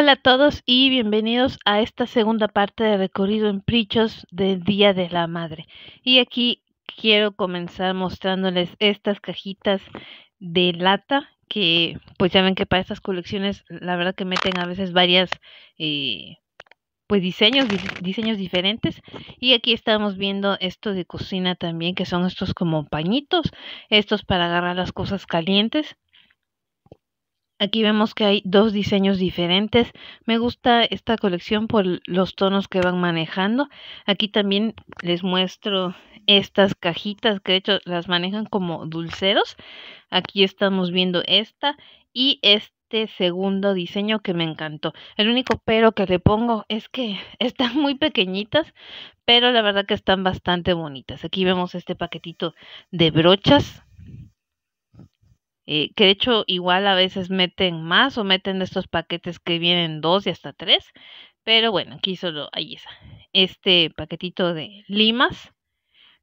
Hola a todos y bienvenidos a esta segunda parte de recorrido en Prichos del Día de la Madre. Y aquí quiero comenzar mostrándoles estas cajitas de lata que pues saben que para estas colecciones la verdad que meten a veces varias eh, pues diseños, diseños diferentes. Y aquí estamos viendo esto de cocina también, que son estos como pañitos, estos para agarrar las cosas calientes. Aquí vemos que hay dos diseños diferentes. Me gusta esta colección por los tonos que van manejando. Aquí también les muestro estas cajitas que de hecho las manejan como dulceros. Aquí estamos viendo esta y este segundo diseño que me encantó. El único pero que le pongo es que están muy pequeñitas, pero la verdad que están bastante bonitas. Aquí vemos este paquetito de brochas eh, que de hecho igual a veces meten más o meten estos paquetes que vienen dos y hasta tres, pero bueno, aquí solo hay esa. Este paquetito de limas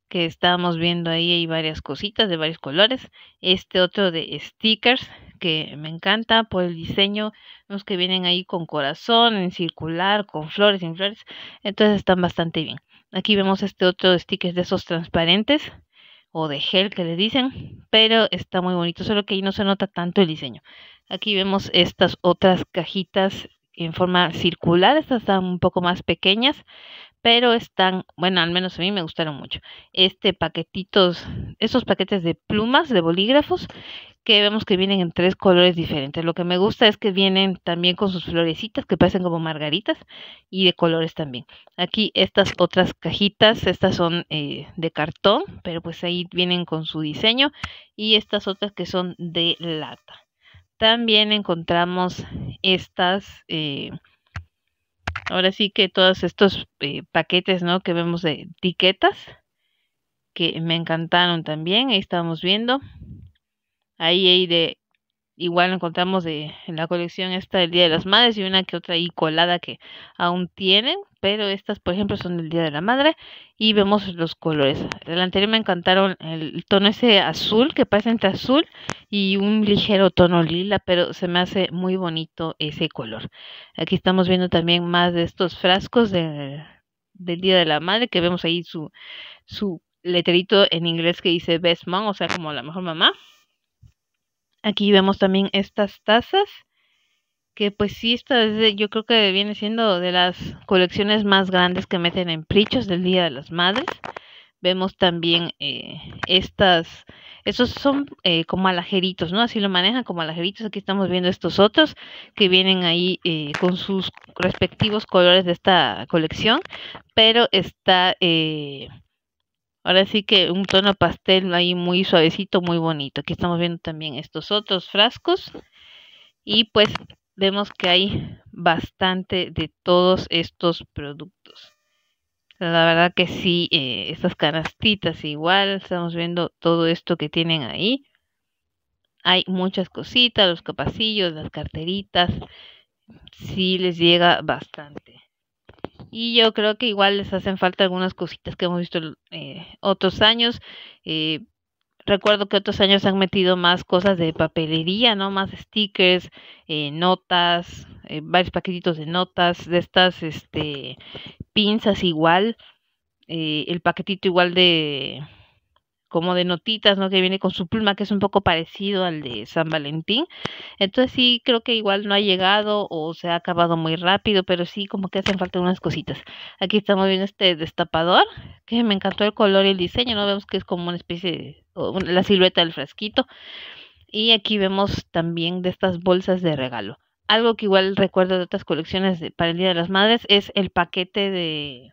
que estábamos viendo ahí, hay varias cositas de varios colores. Este otro de stickers que me encanta por el diseño, los que vienen ahí con corazón, en circular, con flores, y flores, entonces están bastante bien. Aquí vemos este otro sticker de esos transparentes o de gel que le dicen, pero está muy bonito, solo que ahí no se nota tanto el diseño. Aquí vemos estas otras cajitas en forma circular, estas están un poco más pequeñas, pero están, bueno, al menos a mí me gustaron mucho. Este paquetitos, estos paquetes de plumas, de bolígrafos, que vemos que vienen en tres colores diferentes. Lo que me gusta es que vienen también con sus florecitas que parecen como margaritas y de colores también. Aquí estas otras cajitas, estas son eh, de cartón, pero pues ahí vienen con su diseño y estas otras que son de lata. También encontramos estas... Eh, ahora sí que todos estos eh, paquetes, ¿no? Que vemos de etiquetas, que me encantaron también, ahí estamos viendo. Ahí hay de igual encontramos de, en la colección esta del Día de las Madres y una que otra ahí colada que aún tienen, pero estas por ejemplo son del Día de la Madre y vemos los colores. El anterior me encantaron el tono ese azul que pasa entre azul y un ligero tono lila, pero se me hace muy bonito ese color. Aquí estamos viendo también más de estos frascos del Día de la Madre que vemos ahí su, su letrerito en inglés que dice Best Mom, o sea como la mejor mamá. Aquí vemos también estas tazas, que pues sí, yo creo que viene siendo de las colecciones más grandes que meten en prichos del Día de las Madres. Vemos también eh, estas, esos son eh, como alajeritos, ¿no? Así lo manejan como alajeritos. Aquí estamos viendo estos otros que vienen ahí eh, con sus respectivos colores de esta colección, pero está... Ahora sí que un tono pastel ahí muy suavecito, muy bonito. Aquí estamos viendo también estos otros frascos. Y pues vemos que hay bastante de todos estos productos. La verdad que sí, eh, estas canastitas igual, estamos viendo todo esto que tienen ahí. Hay muchas cositas, los capacillos, las carteritas. Sí les llega bastante. Y yo creo que igual les hacen falta algunas cositas que hemos visto eh, otros años. Eh, recuerdo que otros años han metido más cosas de papelería, ¿no? Más stickers, eh, notas, eh, varios paquetitos de notas, de estas este, pinzas igual, el paquetito igual de como de notitas, ¿no? Que viene con su pluma, que es un poco parecido al de San Valentín. Entonces sí, creo que igual no ha llegado o se ha acabado muy rápido, pero sí como que hacen falta unas cositas. Aquí estamos viendo este destapador, que me encantó el color y el diseño, ¿no? Vemos que es como una especie de la silueta del frasquito. Y aquí vemos también de estas bolsas de regalo. Algo que igual recuerdo de otras colecciones para el Día de las Madres es el paquete de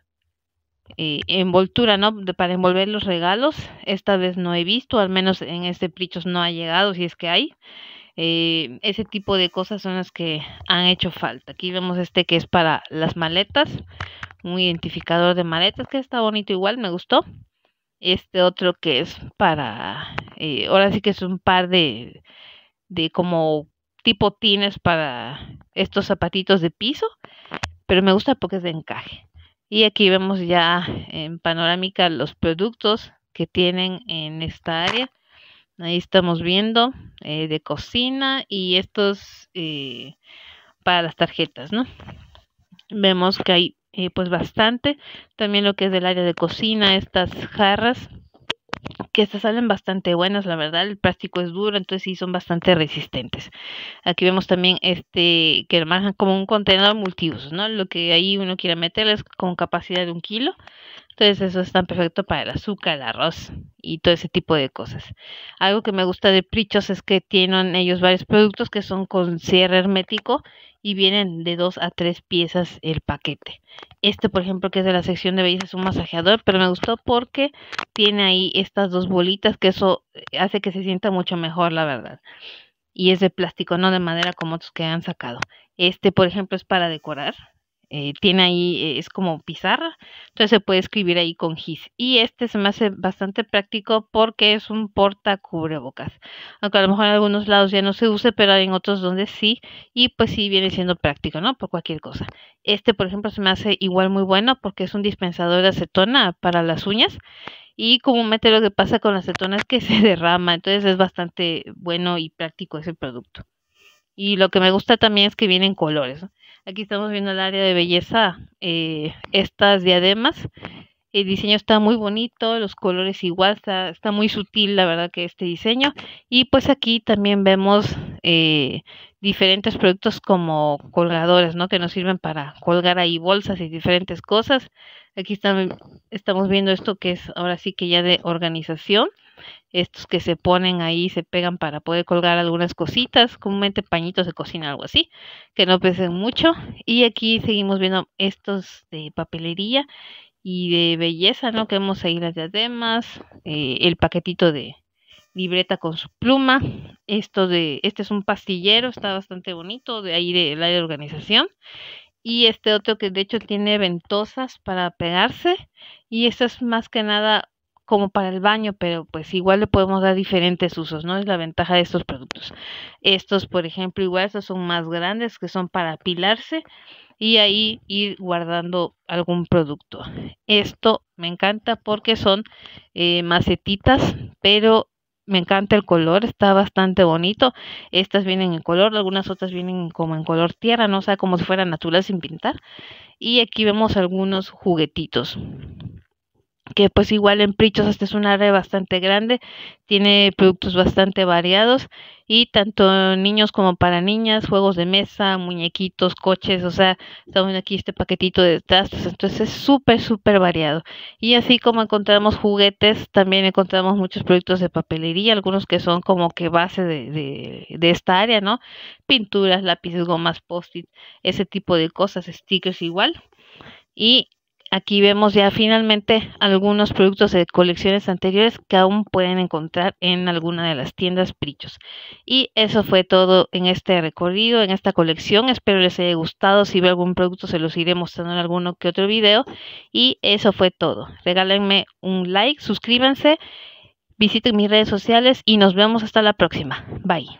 eh, envoltura, ¿no? para envolver los regalos. Esta vez no he visto, al menos en este Prichos no ha llegado, si es que hay. Eh, ese tipo de cosas son las que han hecho falta. Aquí vemos este que es para las maletas, un identificador de maletas que está bonito igual, me gustó. Este otro que es para, eh, ahora sí que es un par de, de como tipo tines para estos zapatitos de piso, pero me gusta porque es de encaje. Y aquí vemos ya en panorámica los productos que tienen en esta área. Ahí estamos viendo eh, de cocina y estos eh, para las tarjetas, ¿no? Vemos que hay eh, pues bastante. También lo que es del área de cocina, estas jarras que estas salen bastante buenas, la verdad. El plástico es duro, entonces sí son bastante resistentes. Aquí vemos también este que manejan como un contenedor multiuso, ¿no? Lo que ahí uno quiera meter es con capacidad de un kilo. Entonces eso es tan perfecto para el azúcar, el arroz y todo ese tipo de cosas. Algo que me gusta de Prichos es que tienen ellos varios productos que son con cierre hermético y vienen de dos a tres piezas el paquete. Este, por ejemplo, que es de la sección de belleza, es un masajeador, pero me gustó porque tiene ahí estas dos bolitas que eso eh, hace que se sienta mucho mejor, la verdad. Y es de plástico, no de madera como otros que han sacado. Este, por ejemplo, es para decorar eh, tiene ahí, eh, es como pizarra, entonces se puede escribir ahí con gis. Y este se me hace bastante práctico porque es un porta cubrebocas, aunque a lo mejor en algunos lados ya no se use, pero hay en otros donde sí, y pues sí viene siendo práctico, ¿no? Por cualquier cosa. Este, por ejemplo, se me hace igual muy bueno porque es un dispensador de acetona para las uñas y comúnmente lo que pasa con la acetona es que se derrama, entonces es bastante bueno y práctico ese producto. Y lo que me gusta también es que vienen colores. ¿no? Aquí estamos viendo el área de belleza, eh, estas diademas. El diseño está muy bonito, los colores igual, está, muy sutil la verdad que este diseño. Y pues aquí también vemos eh, diferentes productos como colgadores, ¿no? Que nos sirven para colgar ahí bolsas y diferentes cosas. Aquí estamos viendo esto que es ahora sí que ya de organización estos que se ponen ahí, se pegan para poder colgar algunas cositas, comúnmente pañitos de cocina, algo así, que no pesen mucho. Y aquí seguimos viendo estos de papelería y de belleza, ¿no? Que vemos ahí las diademas, eh, el paquetito de libreta con su pluma, esto de, este es un pastillero, está bastante bonito, de ahí de la organización. Y este otro que de hecho tiene ventosas para pegarse. Y esto es más que nada como para el baño, pero pues igual le podemos dar diferentes usos, ¿no? Es la ventaja de estos productos. Estos, por ejemplo, igual estos son más grandes que son para apilarse y ahí ir guardando algún producto. Esto me encanta porque son eh, macetitas, pero me encanta el color, está bastante bonito. Estas vienen en color, algunas otras vienen como en color tierra, no sea como si fuera natural sin pintar. Y aquí vemos algunos juguetitos que pues igual en Prichos este es un área bastante grande, tiene productos bastante variados y tanto niños como para niñas, juegos de mesa, muñequitos, coches, o sea, estamos aquí este paquetito de trastos, entonces es súper, súper variado. Y así como encontramos juguetes, también encontramos muchos productos de papelería, algunos que son como que base de, de esta área, ¿no? Pinturas, lápices, gomas, post-it, ese tipo de cosas, stickers igual. Y Aquí vemos ya finalmente algunos productos de colecciones anteriores que aún pueden encontrar en alguna de las tiendas Prichos. Y eso fue todo en este recorrido, en esta colección. Espero les haya gustado. Si veo algún producto se los iré mostrando en alguno que otro video. Y eso fue todo. Regálenme un like, suscríbanse, visiten mis redes sociales y nos vemos hasta la próxima. Bye.